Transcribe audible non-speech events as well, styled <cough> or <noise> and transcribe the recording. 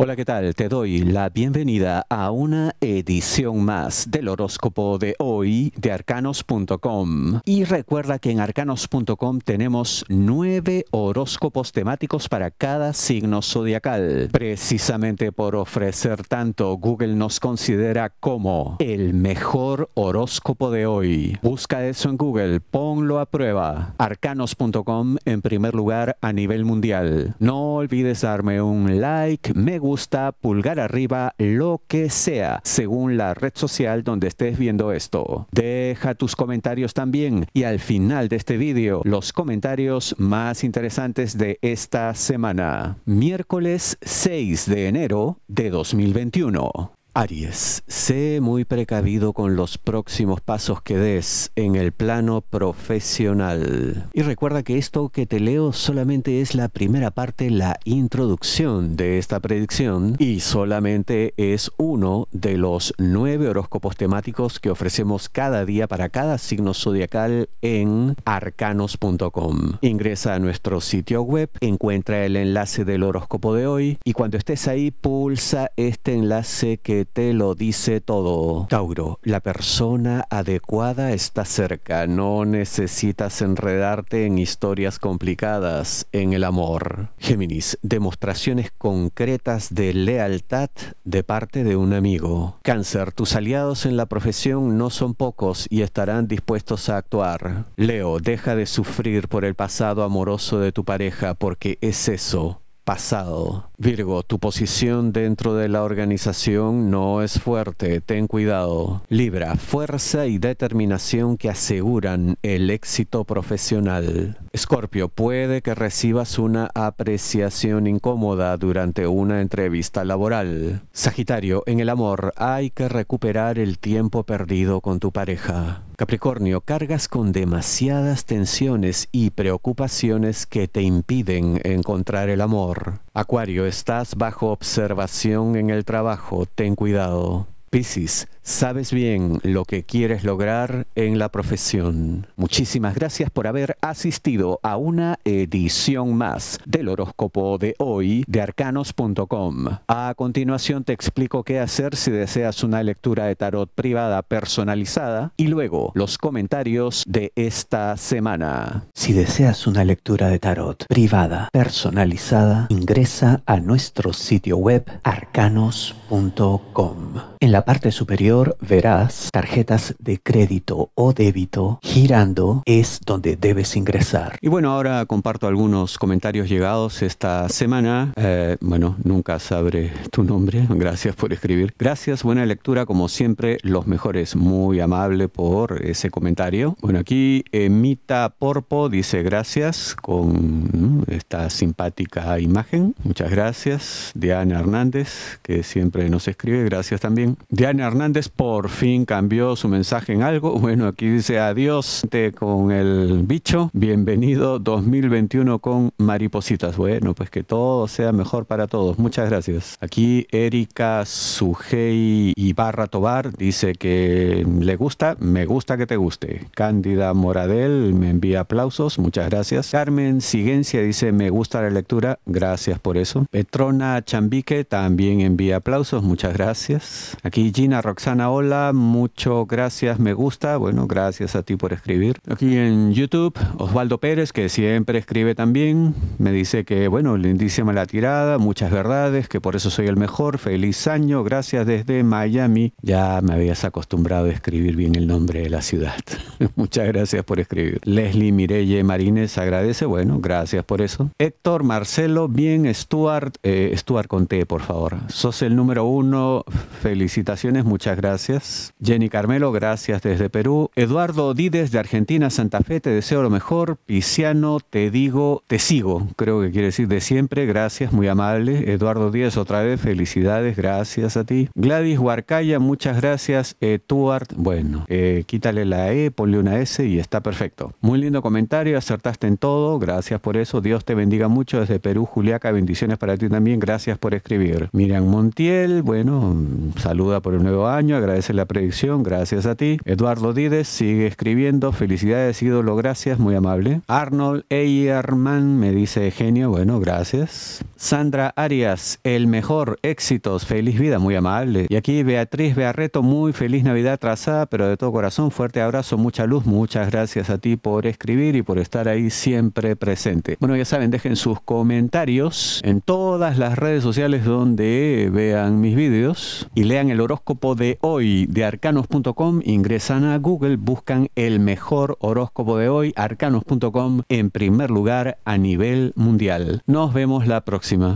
Hola, ¿qué tal? Te doy la bienvenida a una edición más del horóscopo de hoy de arcanos.com. Y recuerda que en arcanos.com tenemos nueve horóscopos temáticos para cada signo zodiacal. Precisamente por ofrecer tanto, Google nos considera como el mejor horóscopo de hoy. Busca eso en Google, ponlo a prueba. Arcanos.com en primer lugar a nivel mundial. No olvides darme un like, me gusta, pulgar arriba, lo que sea, según la red social donde estés viendo esto. Deja tus comentarios también y al final de este vídeo los comentarios más interesantes de esta semana. Miércoles 6 de enero de 2021. Aries, sé muy precavido con los próximos pasos que des en el plano profesional. Y recuerda que esto que te leo solamente es la primera parte, la introducción de esta predicción y solamente es uno de los nueve horóscopos temáticos que ofrecemos cada día para cada signo zodiacal en arcanos.com. Ingresa a nuestro sitio web, encuentra el enlace del horóscopo de hoy y cuando estés ahí pulsa este enlace que te lo dice todo. Tauro, la persona adecuada está cerca. No necesitas enredarte en historias complicadas en el amor. Géminis, demostraciones concretas de lealtad de parte de un amigo. Cáncer, tus aliados en la profesión no son pocos y estarán dispuestos a actuar. Leo, deja de sufrir por el pasado amoroso de tu pareja porque es eso, pasado. Virgo, tu posición dentro de la organización no es fuerte, ten cuidado. Libra, fuerza y determinación que aseguran el éxito profesional. Escorpio, puede que recibas una apreciación incómoda durante una entrevista laboral. Sagitario, en el amor hay que recuperar el tiempo perdido con tu pareja. Capricornio, cargas con demasiadas tensiones y preocupaciones que te impiden encontrar el amor. Acuario, estás bajo observación en el trabajo, ten cuidado. Piscis, Sabes bien lo que quieres lograr en la profesión. Muchísimas gracias por haber asistido a una edición más del horóscopo de hoy de arcanos.com. A continuación te explico qué hacer si deseas una lectura de tarot privada personalizada y luego los comentarios de esta semana. Si deseas una lectura de tarot privada personalizada, ingresa a nuestro sitio web arcanos.com. En la parte superior verás, tarjetas de crédito o débito, girando es donde debes ingresar. Y bueno, ahora comparto algunos comentarios llegados esta semana. Eh, bueno, nunca sabré tu nombre. Gracias por escribir. Gracias, buena lectura, como siempre, los mejores. Muy amable por ese comentario. Bueno, aquí Emita eh, Porpo dice gracias con esta simpática imagen. Muchas gracias. Diana Hernández, que siempre nos escribe, gracias también. Diana Hernández por fin cambió su mensaje en algo. <laughs> Bueno, aquí dice adiós con el bicho. Bienvenido 2021 con maripositas. Bueno, pues que todo sea mejor para todos. Muchas gracias. Aquí Erika Sujei Ibarra Tobar dice que le gusta, me gusta que te guste. Cándida Moradel me envía aplausos. Muchas gracias. Carmen Sigencia dice me gusta la lectura. Gracias por eso. Petrona Chambique también envía aplausos. Muchas gracias. Aquí Gina Roxana Anaola, hola, mucho gracias, me gusta. Bueno, gracias a ti por escribir. Aquí en YouTube, Osvaldo Pérez, que siempre escribe también, me dice que, bueno, lindísima la tirada, muchas verdades, que por eso soy el mejor. Feliz año, gracias desde Miami. Ya me habías acostumbrado a escribir bien el nombre de la ciudad. <laughs> muchas gracias por escribir. Leslie Mireille Marines agradece, bueno, gracias por eso. Héctor Marcelo, bien, Stuart, eh, Stuart Conté, por favor. Sos el número uno, felicitaciones, muchas gracias. Jenny Carmelo, gracias desde Perú. Eduardo Díez de Argentina, Santa Fe, te deseo lo mejor. Pisiano, te digo, te sigo, creo que quiere decir de siempre, gracias, muy amable. Eduardo Díez, otra vez, felicidades, gracias a ti. Gladys Huarcaya, muchas gracias. Etuart, bueno, eh, quítale la E, ponle una S y está perfecto. Muy lindo comentario, acertaste en todo, gracias por eso. Dios te bendiga mucho desde Perú, Juliaca, bendiciones para ti también, gracias por escribir. Miriam Montiel, bueno, saluda por el nuevo año agradece la predicción, gracias a ti. Eduardo Dides sigue escribiendo, felicidades ídolo, gracias, muy amable. Arnold Eyerman me dice genio, bueno, gracias. Sandra Arias, el mejor, éxitos, feliz vida, muy amable. Y aquí Beatriz Bearreto, muy feliz Navidad trazada, pero de todo corazón, fuerte abrazo, mucha luz, muchas gracias a ti por escribir y por estar ahí siempre presente. Bueno, ya saben, dejen sus comentarios en todas las redes sociales donde vean mis vídeos y lean el horóscopo de hoy de arcanos.com, ingresan a Google, buscan el mejor horóscopo de hoy, arcanos.com, en primer lugar a nivel mundial. Nos vemos la próxima.